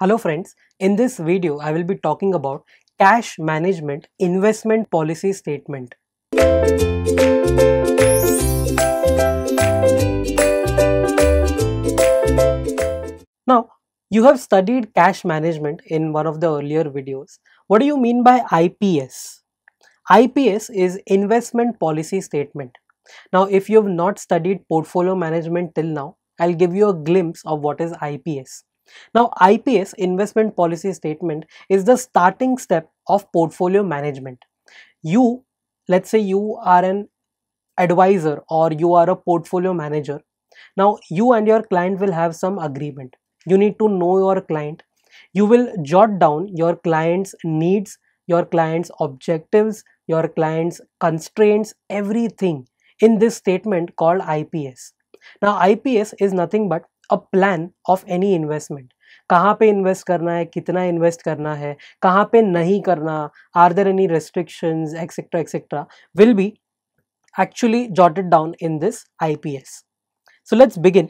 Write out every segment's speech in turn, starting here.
Hello friends, in this video I will be talking about Cash Management Investment Policy Statement. Now, you have studied cash management in one of the earlier videos. What do you mean by IPS? IPS is Investment Policy Statement. Now, if you have not studied portfolio management till now, I'll give you a glimpse of what is IPS. Now, IPS investment policy statement is the starting step of portfolio management. You, let's say you are an advisor or you are a portfolio manager. Now, you and your client will have some agreement. You need to know your client. You will jot down your client's needs, your client's objectives, your client's constraints, everything in this statement called IPS. Now, IPS is nothing but a plan of any investment कहाँ पे invest करना है कितना invest करना है कहाँ पे नहीं करना are there any restriction etcetera etcetera will be actually jotted down in this I P S so let's begin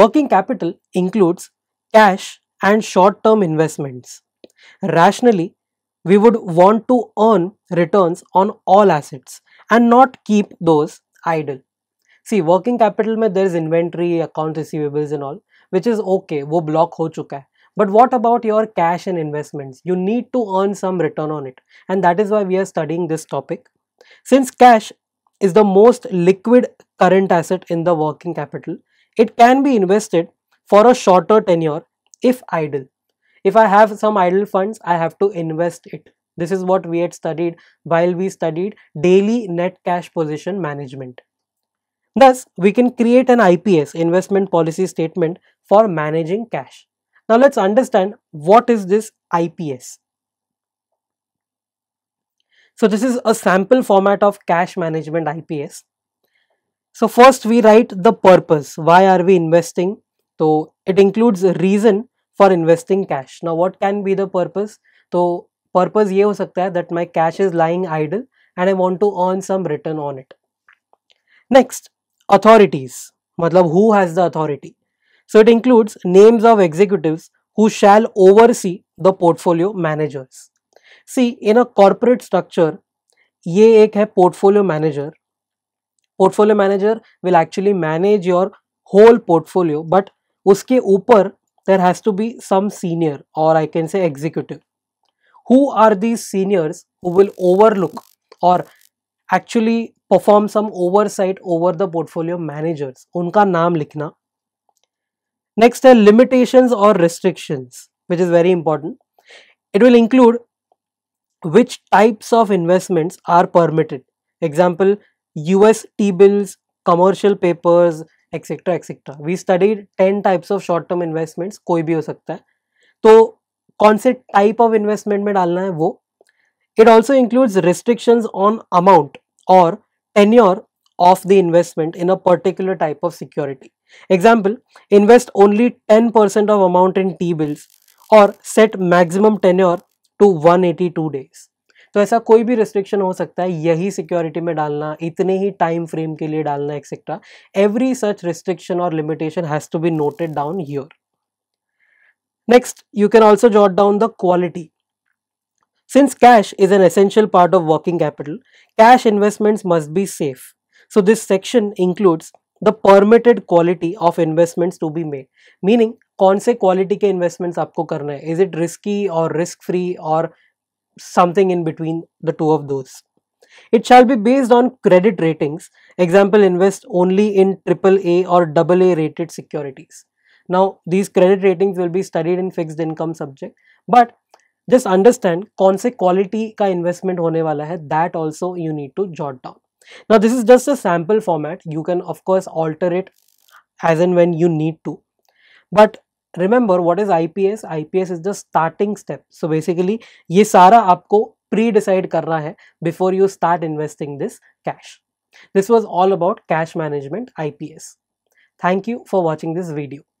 working capital includes cash and short term investments rationally we would want to earn return on all assets and not keep those idle see working capital में there is inventory account receivables and all which is okay वो block हो चुका But what about your cash and investments? You need to earn some return on it. And that is why we are studying this topic. Since cash is the most liquid current asset in the working capital, it can be invested for a shorter tenure if idle. If I have some idle funds, I have to invest it. This is what we had studied while we studied daily net cash position management. Thus, we can create an IPS, investment policy statement, for managing cash. Now let's understand what is this IPS. So this is a sample format of cash management IPS. So first we write the purpose. Why are we investing? So it includes a reason for investing cash. Now what can be the purpose? So purpose ye ho sakta hai that my cash is lying idle and I want to earn some return on it. Next, authorities matlab who has the authority so it includes names of executives who shall oversee the portfolio managers see in a corporate structure ye ek hai portfolio manager portfolio manager will actually manage your whole portfolio but uske upar there has to be some senior or i can say executive who are these seniors who will overlook or actually perform some over oversight over the portfolio managers उनका नाम लिखना next है limitation और restrictions which is very important it will include which types of investment are permitted example US S T bills commercial papers etcetera etcetera we study ten types of short term investments कोई भी हो सकता है तो कौन से type of investment में डालना है वो it also includes restrictions on amount और tenure of the investment in a particular type of security. Example, invest only 10% of amount in T-bills और set maximum tenure to 182 days तो ऐसा कोई भी रिस्ट्रिक्शन हो सकता है यही सिक्योरिटी में डालना इतने ही टाइम फ्रेम के लिए डालना एक्सेट्रा एवरी सच रिस्ट्रिक्शन और limitation has to be noted down your next you can also jot down the quality Since cash is an essential part of working capital, cash investments must be safe. So this section includes the permitted quality of investments to be made, meaning कौन से quality के investments आपको करना है it risky or risk-free or something in between the two of those? It shall be based on credit ratings. Example, invest only in AAA or AA rated securities. Now, these credit ratings will be studied in fixed income subject, but just understand कौन से quality का investment होने वाला है that also you need to jot down now this is just a sample format you can of course alter it as an when you need to but remember what is I P S I P S is the starting step so basically ये सारा आपको pre decide कर रहा है before you start investing this cash this was all about cash management I P S thank you for watching this video